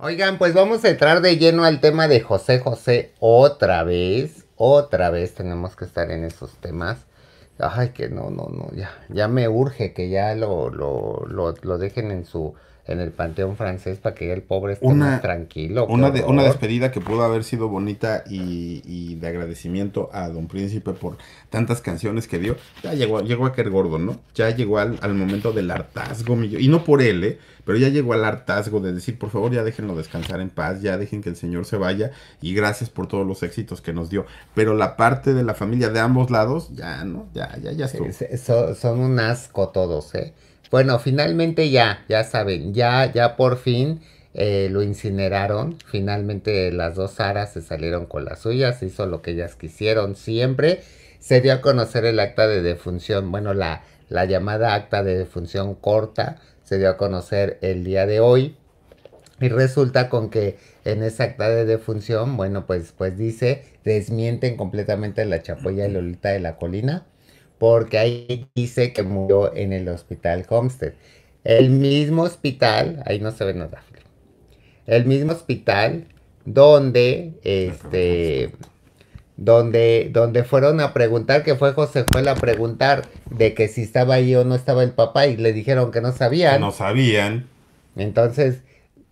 Oigan, pues vamos a entrar de lleno al tema de José José otra vez. Otra vez tenemos que estar en esos temas. Ay, que no, no, no, ya, ya me urge que ya lo, lo, lo dejen en su en el Panteón francés para que el pobre esté más tranquilo. Una, una despedida que pudo haber sido bonita y, de agradecimiento a Don Príncipe por tantas canciones que dio. Ya llegó, llegó a caer gordo, ¿no? Ya llegó al, momento del hartazgo, y no por él, ¿eh? pero ya llegó al hartazgo de decir, por favor, ya déjenlo descansar en paz, ya dejen que el Señor se vaya y gracias por todos los éxitos que nos dio. Pero la parte de la familia de ambos lados, ya, ¿no? Ya, ya, ya eso son un asco todos, ¿eh? Bueno, finalmente ya, ya saben, ya, ya por fin eh, lo incineraron. Finalmente las dos Saras se salieron con las suyas, hizo lo que ellas quisieron siempre. Se dio a conocer el acta de defunción, bueno, la, llamada acta de defunción corta, se dio a conocer el día de hoy. Y resulta con que en esa acta de defunción, bueno, pues, pues dice, desmienten completamente la Chapolla y Lolita de la Colina porque ahí dice que murió en el hospital Homestead. El mismo hospital, ahí no se ve nada, el mismo hospital donde, este, donde, donde fueron a preguntar, que fue José Joel a preguntar de que si estaba ahí o no estaba el papá y le dijeron que no sabían. No sabían. Entonces,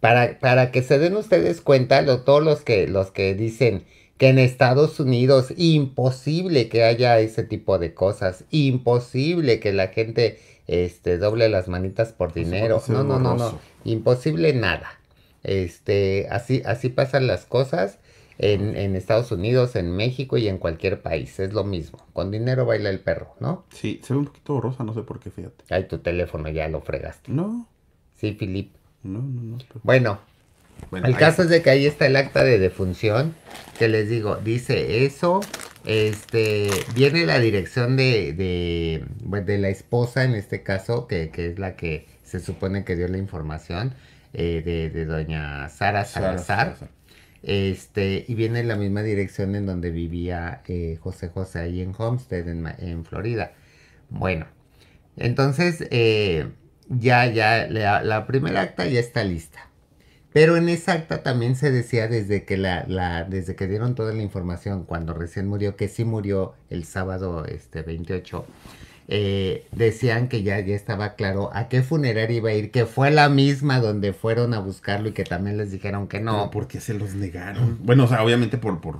para, para que se den ustedes cuenta, todos los que, los que dicen, que en Estados Unidos imposible que haya ese tipo de cosas, imposible que la gente este, doble las manitas por dinero, no, no, no, no, imposible nada. Este, así, así pasan las cosas en, en Estados Unidos, en México y en cualquier país, es lo mismo, con dinero baila el perro, ¿no? Sí, se ve un poquito rosa, no sé por qué, fíjate. Ay, tu teléfono ya lo fregaste. No. Sí, Filip. No, no, no. Bueno, el caso es de que ahí está el acta de defunción, que les digo, dice eso, este, viene la dirección de, de, la esposa en este caso, que, es la que se supone que dio la información, eh, de, doña Sara Salazar. este, y viene la misma dirección en donde vivía eh, José José, ahí en Homestead, en, Florida. Bueno, entonces eh, ya, ya, la, la primera acta ya está lista. Pero en esa acta también se decía desde que la, la, desde que dieron toda la información cuando recién murió, que sí murió el sábado este 28, eh, decían que ya, ya estaba claro a qué funerario iba a ir, que fue la misma donde fueron a buscarlo y que también les dijeron que no. porque se los negaron. Bueno, o sea, obviamente por, por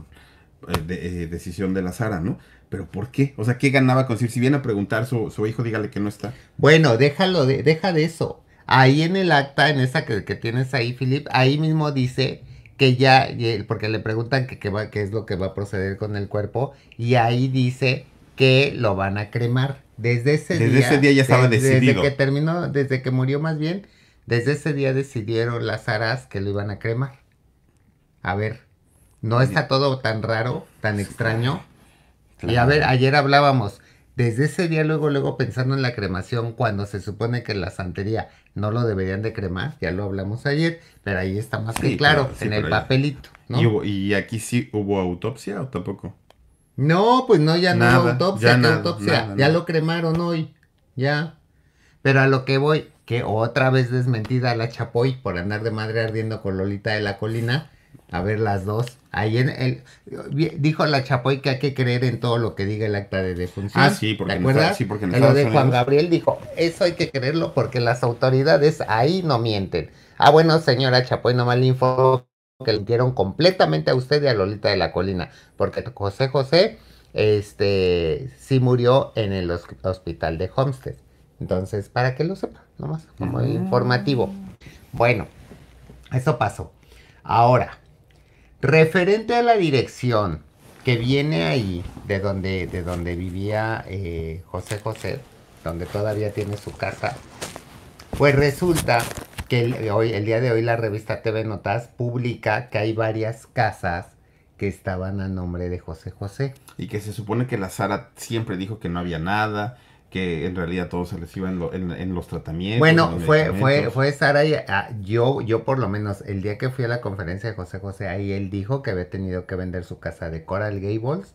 eh, eh, decisión de la Sara, ¿no? Pero ¿por qué? O sea, ¿qué ganaba con decir? Si viene a preguntar su, su hijo, dígale que no está. Bueno, déjalo deja de eso Ahí en el acta, en esa que, tienes ahí, Philip, ahí mismo dice que ya, porque le preguntan qué qué es lo que va a proceder con el cuerpo, y ahí dice que lo van a cremar. Desde ese día. ya estaba decidido. Desde que terminó, desde que murió más bien, desde ese día decidieron las aras que lo iban a cremar. A ver, no está todo tan raro, tan extraño. Y a ver, ayer hablábamos, desde ese día luego, luego pensando en la cremación, cuando se supone que la santería no lo deberían de cremar, ya lo hablamos ayer, pero ahí está más que claro, en el papelito. ¿no? ¿Y, aquí sí hubo autopsia o tampoco? No, pues no, ya no hubo autopsia, ya, autopsia? ya lo cremaron hoy, ya. Pero a lo que voy, que otra vez desmentida la Chapoy por andar de madre ardiendo con Lolita de la Colina, a ver las dos. Ahí en el, dijo la Chapoy que hay que creer en todo lo que diga el acta de defunción. Ah, sí, porque, no Está, sí, porque Lo de Juan Gabriel dijo, eso hay que creerlo porque las autoridades ahí no mienten. Ah, bueno, señora Chapoy, nomás le informo que le dieron completamente a usted y a Lolita de la Colina, porque José José este, sí murió en el hospital de Homestead. Entonces, para que lo sepa, nomás como ah. informativo. Bueno, eso pasó. Ahora, Referente a la dirección que viene ahí, de donde, de donde vivía eh, José José, donde todavía tiene su casa, pues resulta que eh, hoy, el día de hoy la revista TV Notas publica que hay varias casas que estaban a nombre de José José. Y que se supone que la Sara siempre dijo que no había nada, que en realidad todos se les iba en, los tratamientos. Bueno, fue, fue, fue Sara, y, ah, yo, yo por lo menos, el día que fui a la conferencia de José José, ahí él dijo que había tenido que vender su casa de Coral Gables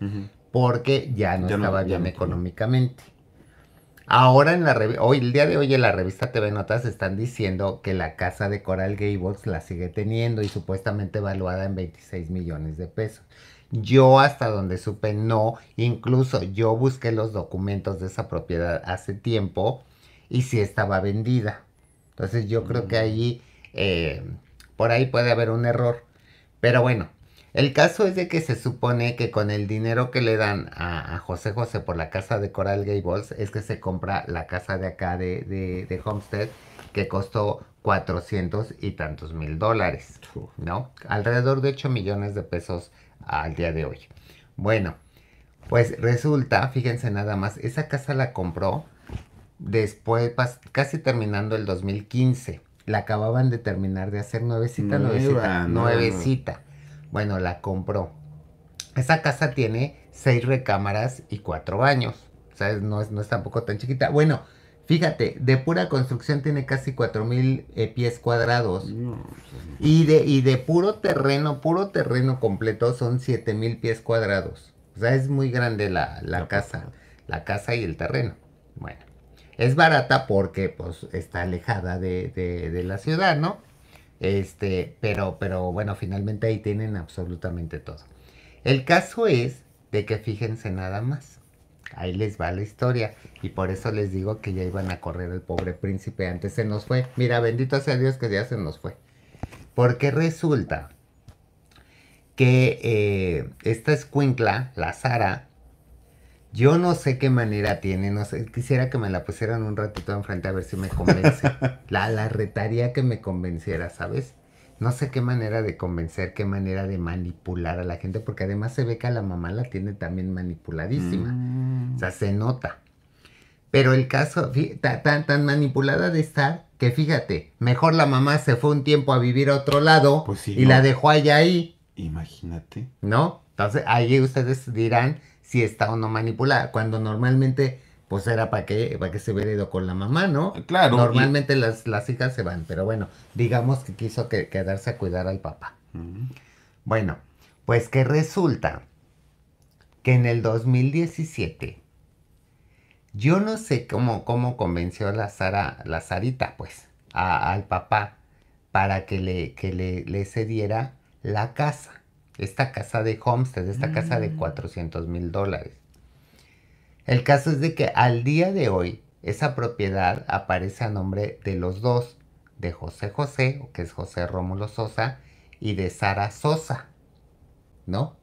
porque ya no estaba bien económicamente. Ahora en la hoy, el día de hoy en la revista TV Notas están diciendo que la casa de Coral Gables la sigue teniendo y supuestamente evaluada en 26 millones de pesos. Yo hasta donde supe no, incluso yo busqué los documentos de esa propiedad hace tiempo y sí estaba vendida. Entonces yo creo que mm. ahí, eh, por ahí puede haber un error. Pero bueno, el caso es de que se supone que con el dinero que le dan a, José José por la casa de Coral Gables es que se compra la casa de acá de, Homestead que costó 400 y tantos mil dólares, ¿no? Alrededor de 8 millones de pesos al día de hoy. Bueno, pues resulta, fíjense nada más, esa casa la compró después, casi terminando el 2015. La acababan de terminar de hacer nuevecita, nuevecita, nuevecita. Bueno, la compró. Esa casa tiene seis recámaras y cuatro baños. O sea, no no es tampoco tan chiquita. Bueno, Fíjate, de pura construcción tiene casi 4000 mil eh, pies cuadrados. Pues, y, de, y de puro terreno, puro terreno completo son mil pies cuadrados. O sea, es muy grande la, casa, la casa y el terreno. Bueno, es barata porque pues está alejada de, de la ciudad, ¿no? Este, pero, pero bueno, finalmente ahí tienen absolutamente todo. El caso es de que fíjense nada más. Ahí les va la historia. Y por eso les digo que ya iban a correr el pobre príncipe. Antes se nos fue. Mira, bendito sea Dios que ya se nos fue. Porque resulta que eh, esta escuincla, la Sara, yo no sé qué manera tiene, no sé, quisiera que me la pusieran un ratito enfrente a ver si me convence. La, retaría que me convenciera, ¿sabes? No sé qué manera de convencer, qué manera de manipular a la gente, porque además se ve que a la mamá la tiene también manipuladísima. Mm. O sea, se nota. Pero el caso, tan, tan manipulada de estar, que fíjate, mejor la mamá se fue un tiempo a vivir a otro lado pues y la dejó allá ahí. Imagínate. ¿No? Entonces ahí ustedes dirán si está o no manipulada, cuando normalmente pues era para que, para que se hubiera ido con la mamá, ¿no? Eh, claro. Normalmente las, las, hijas se van, pero bueno, digamos que quiso quedarse a cuidar al papá. Bueno, pues que resulta que en el 2017 yo no sé cómo, cómo convenció la Sara, la Sarita, pues, al papá para que le, que cediera la casa, esta casa de Homestead, esta casa de 400 mm. mil dólares. El caso es de que al día de hoy esa propiedad aparece a nombre de los dos, de José José, que es José Rómulo Sosa, y de Sara Sosa, ¿no?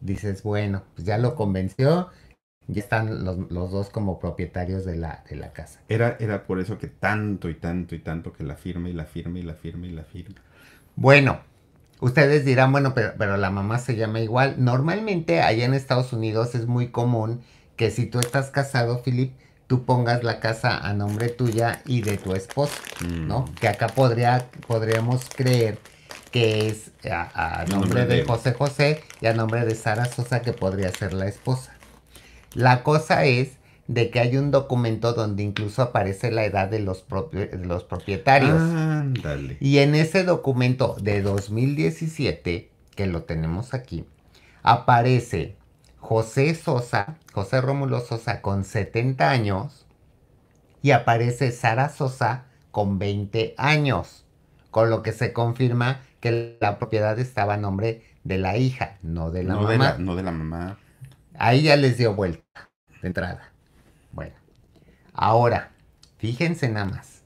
Dices, bueno, pues ya lo convenció, ya están los, dos como propietarios de la, de la casa. Era, era por eso que tanto y tanto y tanto que la firma y la firma y la firma y la firma. Bueno, ustedes dirán, bueno, pero, pero la mamá se llama igual. Normalmente allá en Estados Unidos es muy común que si tú estás casado, Philip, tú pongas la casa a nombre tuya y de tu esposo, ¿no? Mm. Que acá podría, podríamos creer que es a, nombre, de José José y a nombre de Sara Sosa, que podría ser la esposa. La cosa es de que hay un documento donde incluso aparece la edad de los, propietarios. Y en ese documento de 2017, que lo tenemos aquí, aparece José Sosa, José Rómulo Sosa con 70 años y aparece Sara Sosa con 20 años, con lo que se confirma que la propiedad estaba a nombre de la hija, no de la mamá. no de la mamá. Ahí ya les dio vuelta de entrada. Bueno, ahora, fíjense nada más.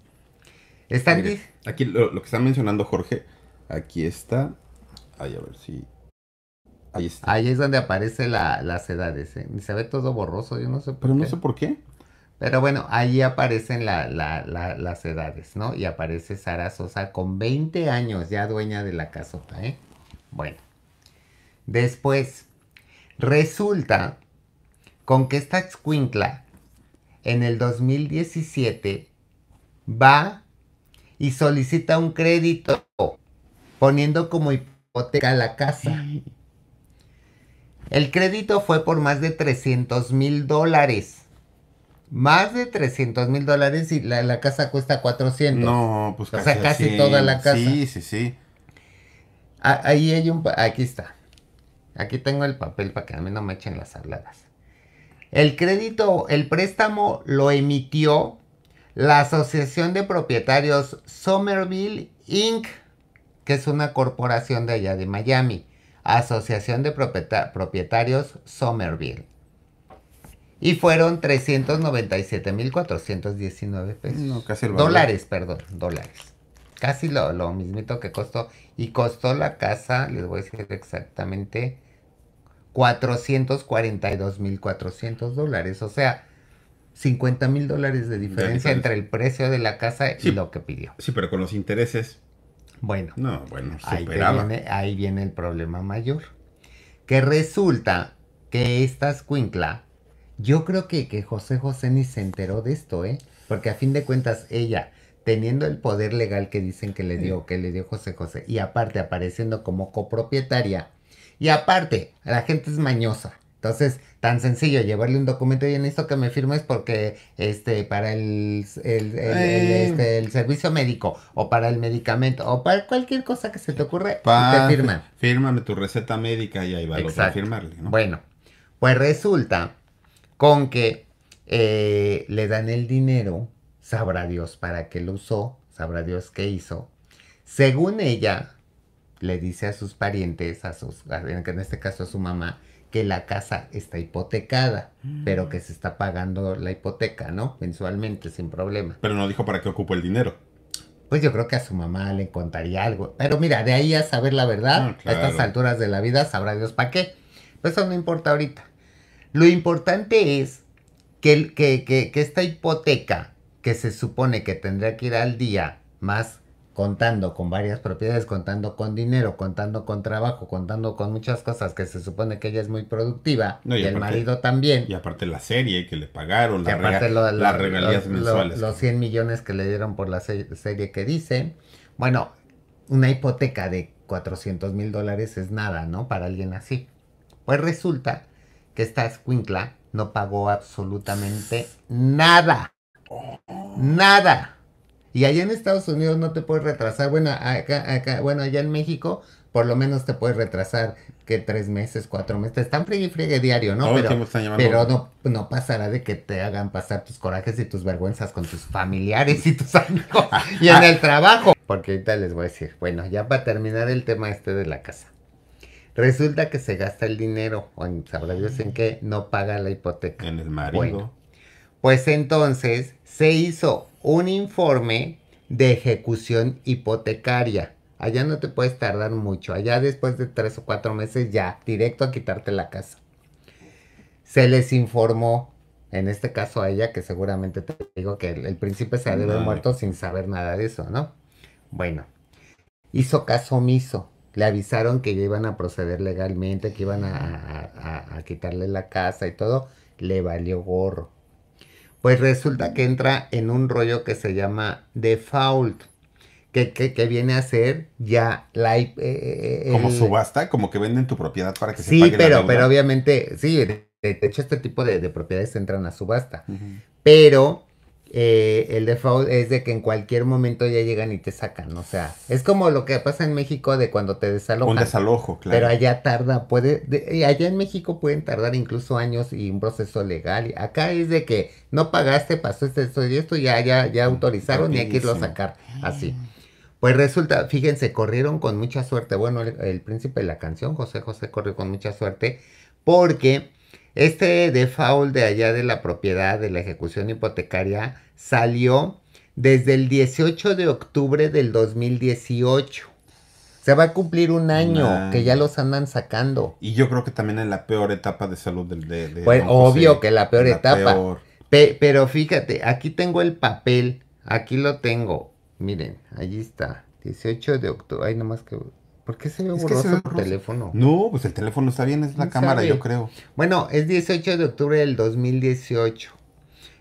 Están aquí lo, que está mencionando, Jorge, aquí está. Ahí a ver si. Ahí está. Ahí es donde aparece las edades. ¿eh? se ve todo borroso, yo no sé por Pero no sé por qué. Pero bueno, ahí aparecen las edades, ¿no? Y aparece Sara Sosa con 20 años, ya dueña de la casota, ¿eh? Bueno. Después, Resulta con que esta escuincla en el 2017 va y solicita un crédito poniendo como hipoteca la casa. El crédito fue por más de 300 mil dólares. Más de 300 mil dólares y la, casa cuesta 400. No, pues casi. O sea, casi toda la casa. Sí, sí, sí. ahí hay un... Aquí está. Aquí tengo el papel para que a mí no me echen las habladas. El crédito, el préstamo lo emitió la Asociación de Propietarios Somerville Inc., que es una corporación de allá de Miami. Asociación de Propietarios Somerville. Y fueron 397.419 pesos. No, casi lo Dólares, perdón, dólares. Casi lo, lo mismito que costó. Y costó la casa, les voy a decir exactamente, mil 442.400 dólares. O sea, 50 mil dólares de diferencia entre el precio de la casa y lo que pidió. Sí, pero con los intereses. Bueno. No, bueno, Ahí, viene, el problema mayor. Que resulta que esta escuincla, yo creo que, que José José ni se enteró de esto, ¿eh? Porque a fin de cuentas ella, teniendo el poder legal que dicen que le dio, que le dio José José, y aparte apareciendo como copropietaria, y aparte, la gente es mañosa. Entonces, tan sencillo, llevarle un documento y en esto que me firmes porque este para el, eh. este, el, servicio médico o para el medicamento o para cualquier cosa que se te ocurra, pa, te firman. Fírmame tu receta médica y ahí va a firmarle. ¿no? Bueno, pues resulta con que eh, le dan el dinero, sabrá Dios para qué lo usó, sabrá Dios qué hizo. Según ella, le dice a sus parientes, a sus, en este caso a su mamá, que la casa está hipotecada, pero mm. que se está pagando la hipoteca, ¿no? Mensualmente, sin problema. Pero no dijo para qué ocupó el dinero. Pues yo creo que a su mamá le contaría algo. Pero mira, de ahí a saber la verdad, ah, a estas alturas de la vida, sabrá Dios para qué. Pues eso no importa ahorita. Lo importante es que, que, que, que esta hipoteca, que se supone que tendría que ir al día, más contando con varias propiedades, contando con dinero, contando con trabajo, contando con muchas cosas que se supone que ella es muy productiva y, el marido también. Y aparte la serie que le pagaron, las regalías mensuales. los 100 millones que le dieron por la serie que dice. Bueno, una hipoteca de 400 mil dólares es nada, ¿no? Para alguien así. Pues resulta que esta escuincla no pagó absolutamente nada. Oh. Nada y allá en Estados Unidos no te puedes retrasar. Bueno, acá, acá, bueno, allá en México por lo menos te puedes retrasar que tres meses, cuatro meses. Te están friegue y friegue diario, ¿no? pero, no, no pasará de que te hagan pasar tus corajes y tus vergüenzas con tus familiares y tus amigos y en el trabajo. Porque ahorita les voy a decir, bueno, ya para terminar el tema este de la casa. Resulta que se gasta el dinero, o en, sabrá Dios en qué, no paga la hipoteca. En el marido. Pues entonces se hizo un informe de ejecución hipotecaria. Allá no te puedes tardar mucho. Allá después de tres o cuatro meses ya, directo a quitarte la casa. Se les informó, en este caso a ella, que seguramente te digo que el, príncipe se ha haber muerto sin saber nada de eso, ¿no? Bueno, hizo caso omiso. Le avisaron que ya iban a proceder legalmente, que iban a, a quitarle la casa y todo. Le valió gorro. Pues resulta que entra en un rollo que se llama default. Que, que, viene a ser ya la... Eh, eh, como subasta, como que venden tu propiedad para que sí, se pague pero, pero obviamente, sí, de, hecho este tipo de, propiedades entran a subasta, pero eh, el default es de que en cualquier momento ya llegan y te sacan. O sea, es como lo que pasa en México de cuando te desalojan. Un desalojo, claro. Pero allá tarda, puede, eh, allá en México pueden tardar incluso años y un proceso legal. Acá es de que no pagaste, pasó esto, y esto, ya, ya, ya autorizaron y hay que irlo a sacar. Así. Pues resulta, fíjense, corrieron con mucha suerte. Bueno, el príncipe de la canción, José José, corrió con mucha suerte porque este default de allá de la propiedad de la ejecución hipotecaria salió desde el 18 de octubre del 2018. Se va a cumplir un año, que ya los andan sacando. Y yo creo que también es la peor etapa de salud del de, pues, pues, obvio que la peor etapa. pero fíjate, aquí tengo el papel, aquí lo tengo. Miren, allí está. 18 de octubre. Ay, más que ¿Por qué se ve borroso el teléfono? No, pues el teléfono está bien, es la cámara, yo creo. Bueno, es 18 de octubre del 2018.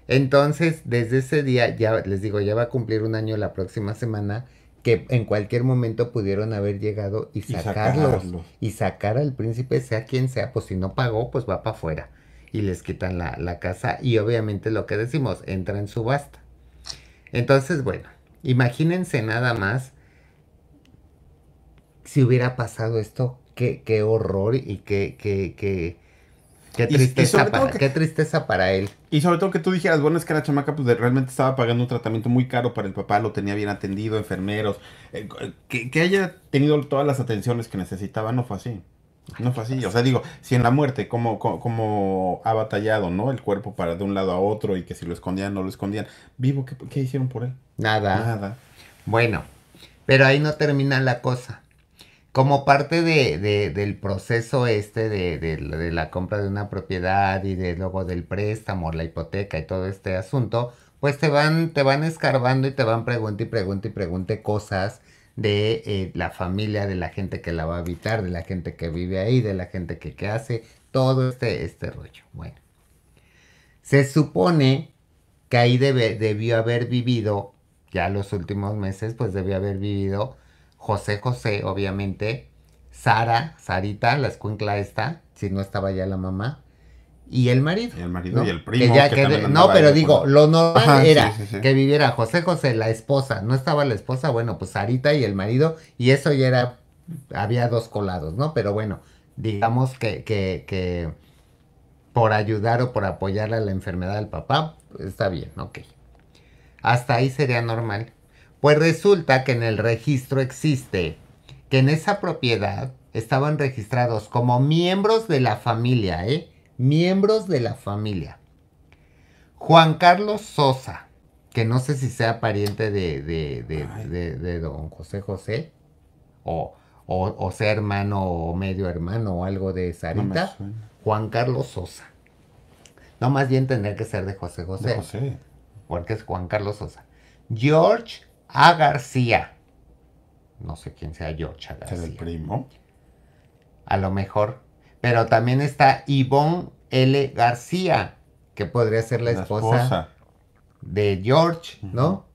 Entonces, desde ese día, ya les digo, ya va a cumplir un año la próxima semana, que en cualquier momento pudieron haber llegado y sacarlos. Y, sacar al príncipe, sea quien sea, pues si no pagó, pues va para afuera. Y les quitan la, la casa y obviamente lo que decimos, entra en subasta. Entonces, bueno, imagínense nada más si hubiera pasado esto, qué, qué horror y qué, qué, qué, qué tristeza, para, qué tristeza para él. Y sobre todo que tú dijeras, bueno, es que la chamaca pues, realmente estaba pagando un tratamiento muy caro para el papá, lo tenía bien atendido, enfermeros, eh, eh, que, haya tenido todas las atenciones que necesitaba, no fue así. No fue así, o sea, digo, si en la muerte, como, ha batallado, ¿no? El cuerpo para de un lado a otro y que si lo escondían, no lo escondían. Vivo, ¿qué, qué hicieron por él? Nada. Nada. Bueno, pero ahí no termina la cosa como parte del proceso este de, la compra de una propiedad y de luego del préstamo, la hipoteca y todo este asunto, pues te van, te van escarbando y te van pregunte y pregunte y pregunta cosas de eh, la familia, de la gente que la va a habitar, de la gente que vive ahí, de la gente que, que hace, todo este, este rollo. Bueno, se supone que ahí debió haber vivido, ya los últimos meses, pues debió haber vivido José José, obviamente, Sara, Sarita, la escuincla esta, si no estaba ya la mamá, y el marido. Y el marido y el primo. no, pero digo, lo normal era que viviera José José, la esposa, no estaba la esposa, bueno, pues Sarita y el marido, y eso ya era, había dos colados, ¿no? Pero bueno, digamos que, que por ayudar o por apoyar a la enfermedad del papá, está bien, ok. Hasta ahí sería normal. Pues resulta que en el registro existe que en esa propiedad estaban registrados como miembros de la familia, ¿eh? Miembros de la familia. Juan Carlos Sosa, que no sé si sea pariente de, don José José, o, o, sea hermano o medio hermano o algo de Sarita. Juan Carlos Sosa. No, más bien tener que ser de José José. José. Porque es Juan Carlos Sosa. George a García. No sé quién sea George García. ¿Es el primo? A lo mejor. Pero también está Ivonne L. García, que podría ser la, esposa, de George, ¿no?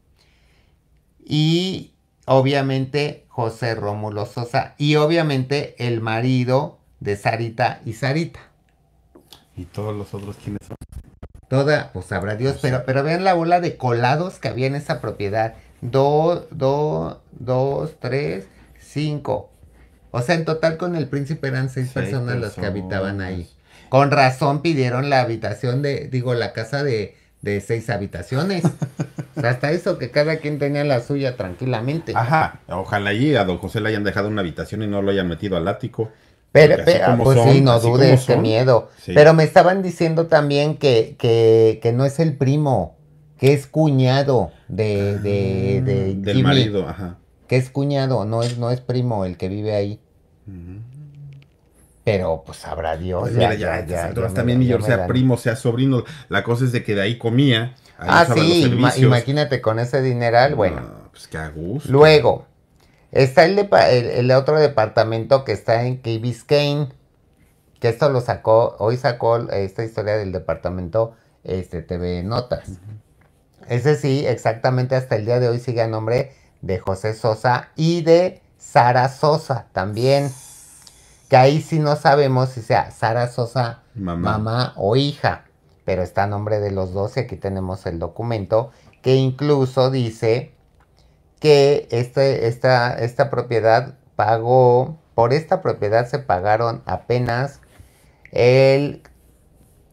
Y obviamente José Rómulo Sosa. Y obviamente el marido de Sarita y Sarita. ¿Y todos los otros quiénes son? toda, pues sabrá Dios, pero, pero vean la bola de colados que había en esa propiedad. Dos, dos, dos, tres, cinco. O sea, en total con el príncipe eran seis, personas, las que habitaban ahí. Con razón pidieron la habitación de, digo, la casa de, de seis habitaciones. o sea, hasta eso, que cada quien tenía la suya tranquilamente. Ajá, ojalá allí a don José le hayan dejado una habitación y no lo hayan metido al ático. Pero, pues sí, no dudes qué miedo. Pero me estaban diciendo también que, que, que, no es el primo, que es cuñado de, ah, de, de marido, ajá. Que es cuñado, no es, no es primo el que vive ahí. Pero pues habrá Dios. Pues mira, ya, ya, ya, también sea primo, sea sobrino. La cosa es de que de ahí comía. ah, sí, imagínate con ese dineral, bueno. pues qué Luego, Está el, otro departamento que está en Key Biscayne, que esto lo sacó, hoy sacó eh, esta historia del departamento este, TV Notas. Ese sí, exactamente hasta el día de hoy sigue a nombre de José Sosa y de Sara Sosa también. Que ahí sí no sabemos si sea Sara Sosa mamá, mamá o hija, pero está a nombre de los dos y aquí tenemos el documento que incluso dice que este, esta, esta propiedad pagó, por esta propiedad se pagaron apenas el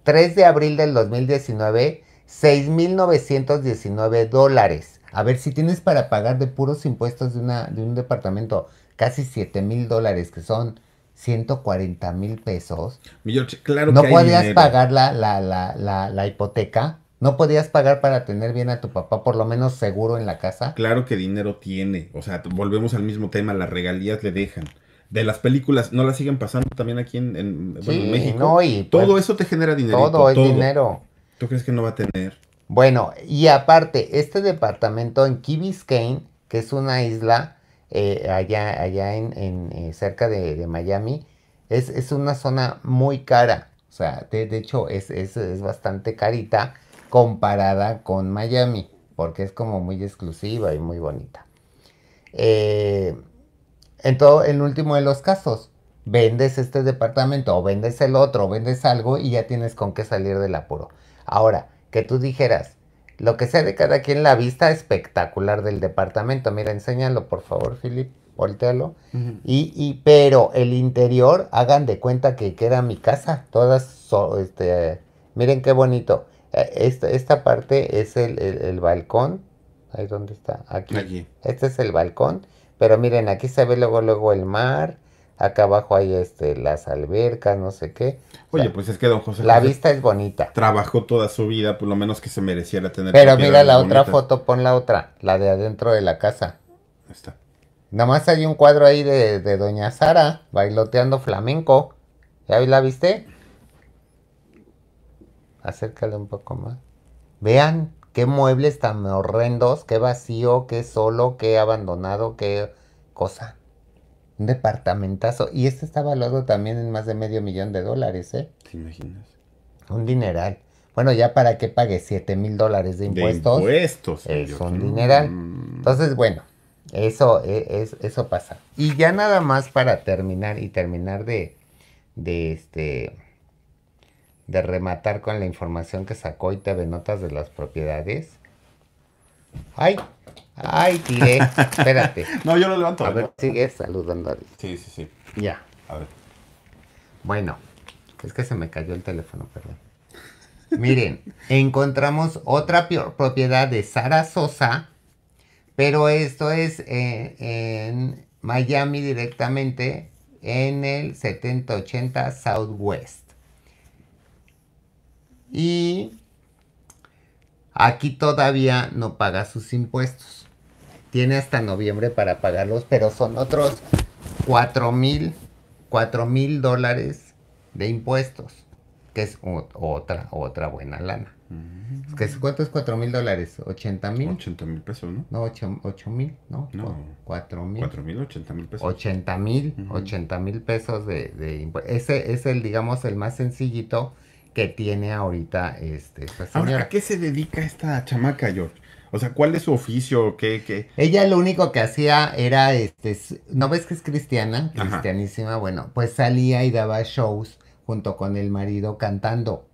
3 de abril del 2019 6.919 dólares. A ver si tienes para pagar de puros impuestos de, una, de un departamento casi 7.000 dólares, que son 140 mil pesos. claro ¿No podías pagar la, la, la, la hipoteca? ¿No podías pagar para tener bien a tu papá, por lo menos seguro en la casa? Claro que dinero tiene. O sea, volvemos al mismo tema, las regalías le dejan. De las películas, ¿no las siguen pasando también aquí en, en, México? No, y todo pues, eso te genera dinero. Todo es dinero. ¿Tú crees que no va a tener? Bueno, y aparte, este departamento en Key Biscayne, que es una isla eh, allá, allá en, eh, cerca de, Miami, es, es, una zona muy cara. O sea, de, de hecho, es, es, es bastante carita comparada con Miami, porque es como muy exclusiva y muy bonita. Eh, en, todo, El último de los casos, vendes este departamento o vendes el otro, o vendes algo y ya tienes con qué salir del apuro. Ahora, que tú dijeras, lo que sea de cada quien, la vista espectacular del departamento. Mira, enséñalo, por favor, Philip, voltealo. y, pero el interior, hagan de cuenta que, queda mi casa. Todas, este, miren qué bonito. Eh, esta, esta parte es el, balcón. Ahí donde está. Aquí. Este es el balcón. Pero miren, aquí se ve luego, luego el mar. Acá abajo hay este, las albercas, no sé qué. Oye, pues es que don José. La vista es bonita. Trabajó toda su vida, por lo menos que se mereciera tener. Pero mira la otra foto, pon la otra, la de adentro de la casa. Ahí está. Nada más hay un cuadro ahí de, de Doña Sara bailoteando flamenco. ¿Ya la viste? acércale un poco más. Vean qué muebles tan horrendos, qué vacío, qué solo, qué abandonado, qué cosa. Un departamentazo. Y este está valuado también en más de medio millón de dólares, ¿eh? ¿Te imaginas? Un dineral. Bueno, ya para que pague 7 mil dólares de impuestos. De impuestos. Es un dineral. Mm. Entonces, bueno, eso, e, es, eso pasa. Y ya nada más para terminar y terminar de, de este de rematar con la información que sacó y ve Notas de las propiedades. ¡Ay! ¡Ay, tiré! Espérate. no, yo lo levanto. A ver, sigue saludando. A sí, sí, sí. Ya. A ver. Bueno, es que se me cayó el teléfono, perdón. Miren, encontramos otra propiedad de Sara Sosa, pero esto es en, eh, en Miami directamente, en el 7080 Southwest. Y aquí todavía no paga sus impuestos. Tiene hasta noviembre para pagarlos, pero son otros 4 mil, 4 mil dólares de impuestos, que es otra, otra buena lana. Mm-hmm. ¿Cuánto es 4 mil dólares? ¿80 mil? 80 mil pesos, ¿no? No, 8 mil, ¿no? No. 4 mil. 4 mil, 80 mil pesos. 80 mil, 80 mm-hmm. mil pesos de, de impuestos. Ese es el, digamos, el más sencillito que tiene ahorita este, esta señora. Ahora, ¿a qué se dedica esta chamaca, George? O sea, ¿cuál es su oficio? ¿Qué, qué? Ella lo único que hacía era, este, ¿no ves que es cristiana? Cristianísima, bueno, pues salía y daba shows junto con el marido cantando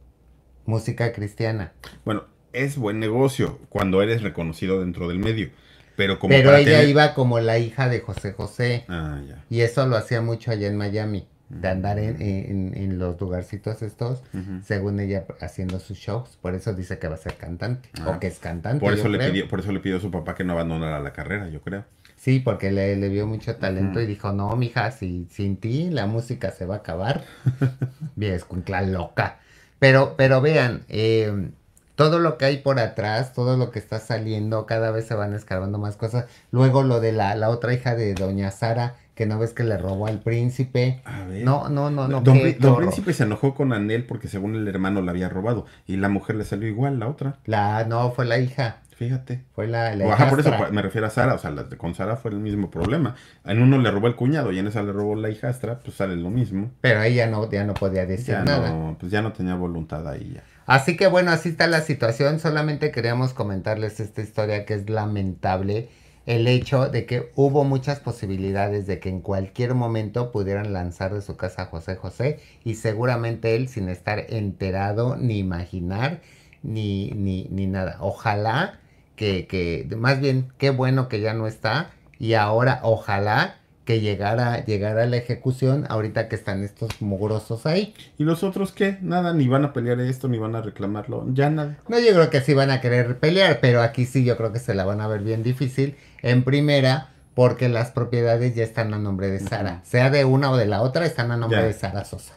música cristiana. Bueno, es buen negocio cuando eres reconocido dentro del medio. Pero, como ella iba como la hija de José José. Ah, ya. Y eso lo hacía mucho allá en Miami de andar en, los lugarcitos estos, según ella haciendo sus shows, por eso dice que va a ser cantante, ah. o que es cantante. Por eso, le pidió, por eso le pidió a su papá que no abandonara la carrera, yo creo. Sí, porque le, vio mucho talento y dijo, no, mija, si, sin ti la música se va a acabar. es con loca. Pero, pero vean, eh, todo lo que hay por atrás, todo lo que está saliendo, cada vez se van escarbando más cosas. Luego lo de la, la otra hija de doña Sara, que no ves que le robó al príncipe. A No, no, no, no. Don, Príncipe se enojó con Anel porque según el hermano la había robado. Y la mujer le salió igual, la otra. La, no, fue la hija. Fíjate. Fue la, la por eso me refiero a Sara. O sea, con Sara fue el mismo problema. En uno le robó el cuñado y en esa le robó la hijastra, pues sale lo mismo. Pero ella no, ya no podía decir nada. No, pues ya no tenía voluntad ahí ya. Así que bueno, así está la situación. Solamente queríamos comentarles esta historia que es lamentable el hecho de que hubo muchas posibilidades de que en cualquier momento pudieran lanzar de su casa a José José y seguramente él sin estar enterado ni imaginar ni, ni, ni nada. Ojalá que, que, más bien, qué bueno que ya no está y ahora ojalá que llegara, llegara a la ejecución ahorita que están estos mugrosos ahí. ¿Y los otros qué? Nada, ni van a pelear esto, ni van a reclamarlo, ya nada. No, yo creo que sí van a querer pelear, pero aquí sí yo creo que se la van a ver bien difícil. En primera, porque las propiedades ya están a nombre de Sara. Sea de una o de la otra, están a nombre de Sara Sosa.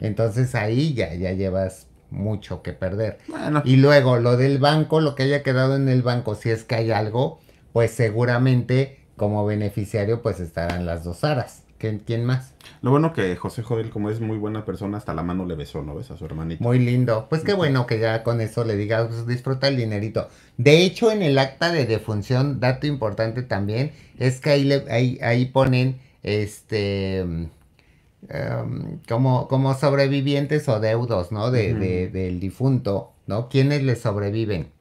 Entonces ahí ya, ya llevas mucho que perder. Y luego lo del banco, lo que haya quedado en el banco, si es que hay algo, pues seguramente como beneficiario pues estarán las dos aras. ¿Quién, más? Lo bueno que José Jodel como es muy buena persona, hasta la mano le besó, ¿no ves? A su hermanito. Muy lindo. Pues qué bueno que ya con eso le diga, pues, disfruta el dinerito. De hecho, en el acta de defunción, dato importante también, es que ahí, le, ahí, ponen, este, em, como, como sobrevivientes o deudos, ¿no? De, del difunto, ¿no? ¿Quiénes le sobreviven?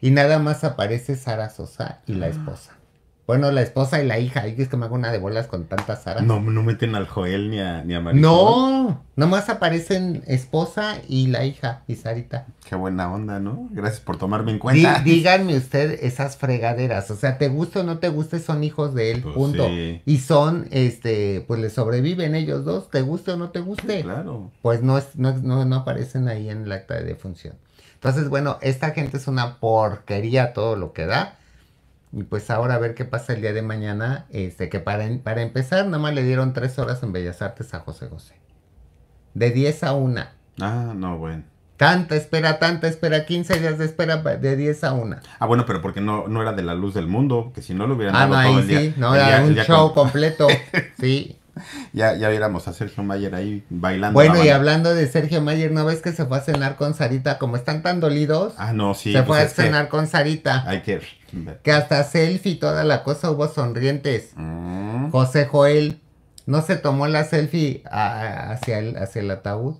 Y nada más aparece Sara Sosa y la ah. esposa. Bueno, la esposa y la hija. y es que me hago una de bolas con tantas aras. No, no meten al Joel ni a, ni a No, nomás aparecen esposa y la hija y Sarita. Qué buena onda, ¿no? Gracias por tomarme en cuenta. díganme usted esas fregaderas. O sea, te guste o no te guste, son hijos de él, pues punto. Y son, este, pues le sobreviven ellos dos, te guste o no te guste. claro. Pues no, es, no, no, no aparecen ahí en el acta de defunción. Entonces, bueno, esta gente es una porquería todo lo que da. Y pues ahora a ver qué pasa el día de mañana, este, que para, para empezar nada más le dieron tres horas en Bellas Artes a José José. De diez a una. Ah, no, bueno. Tanta espera, tanta espera, quince días de espera de diez a una. Ah, bueno, pero porque no, no era de la luz del mundo, que si no lo hubieran ah, ahí sí, No, era un show completo, sí. ya, ya viéramos a Sergio Mayer ahí bailando. Bueno, y hablando de Sergio Mayer, ¿no ves que se fue a cenar con Sarita? Como están tan dolidos. Ah, no, sí. Se fue pues a cenar con Sarita. Hay que Que hasta selfie toda la cosa hubo sonrientes. Mm. José Joel no se tomó la selfie hacia, el, hacia el ataúd.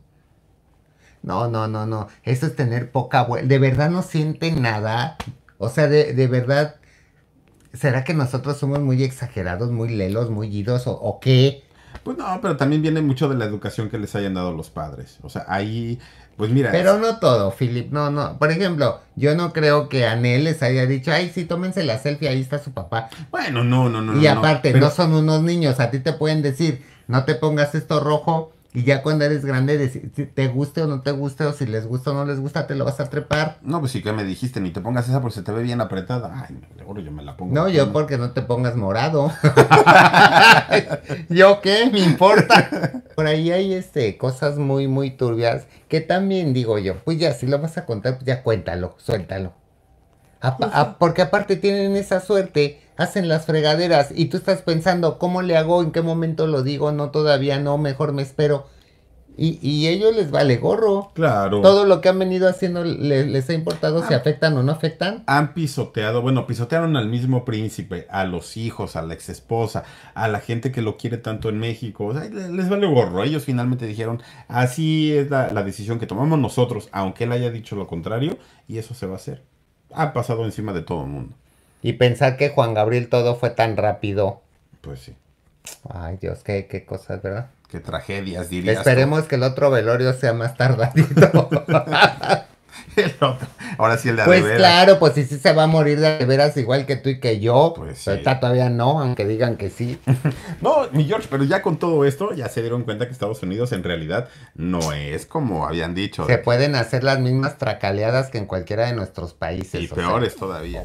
No, no, no, no. Eso es tener poca... De verdad no siente nada. O sea, de, de verdad ¿Será que nosotros somos muy exagerados, muy lelos, muy guidos o, qué? Pues no, pero también viene mucho de la educación que les hayan dado los padres. O sea, ahí, pues mira. Pero no todo, Philip. No, no. Por ejemplo, yo no creo que Anel les haya dicho, ay, sí, tómense la selfie, ahí está su papá. Bueno, no, no, no. Y aparte, no son unos niños. A ti te pueden decir, no te pongas esto rojo y ya cuando eres grande, te guste o no te guste, o si les gusta o no les gusta, te lo vas a trepar. No, pues sí que me dijiste, ni te pongas esa porque se te ve bien apretada. Ay, seguro yo me la pongo. No, yo porque no te pongas morado. ¿Yo qué? Me importa. Por ahí hay este cosas muy, muy turbias que también digo yo, pues ya, si lo vas a contar, pues ya cuéntalo, suéltalo. Pues porque aparte tienen esa suerte hacen las fregaderas y tú estás pensando, ¿cómo le hago? ¿En qué momento lo digo? No, todavía no, mejor me espero. Y, y ellos les vale gorro. Claro. Todo lo que han venido haciendo les ha importado si ah. afectan o no afectan. Han pisoteado, bueno, pisotearon al mismo príncipe, a los hijos, a la ex esposa, a la gente que lo quiere tanto en México. les vale gorro. Ellos finalmente dijeron, así es la decisión que tomamos nosotros, aunque él haya dicho lo contrario, y eso se va a hacer. Ha pasado encima de todo el mundo. Y pensar que Juan Gabriel todo fue tan rápido. Pues sí. Ay, Dios, qué, qué cosas, ¿verdad? Qué tragedias, dirías. Esperemos que el otro velorio sea más tardadito. el otro. Ahora sí el de Pues claro, pues sí sí se va a morir de veras igual que tú y que yo. Pues sí. todavía no, aunque digan que sí. no, mi George, pero ya con todo esto ya se dieron cuenta que Estados Unidos en realidad no es como habían dicho. Se pueden hacer las mismas tracaleadas que en cualquiera de nuestros países. Y peores todavía.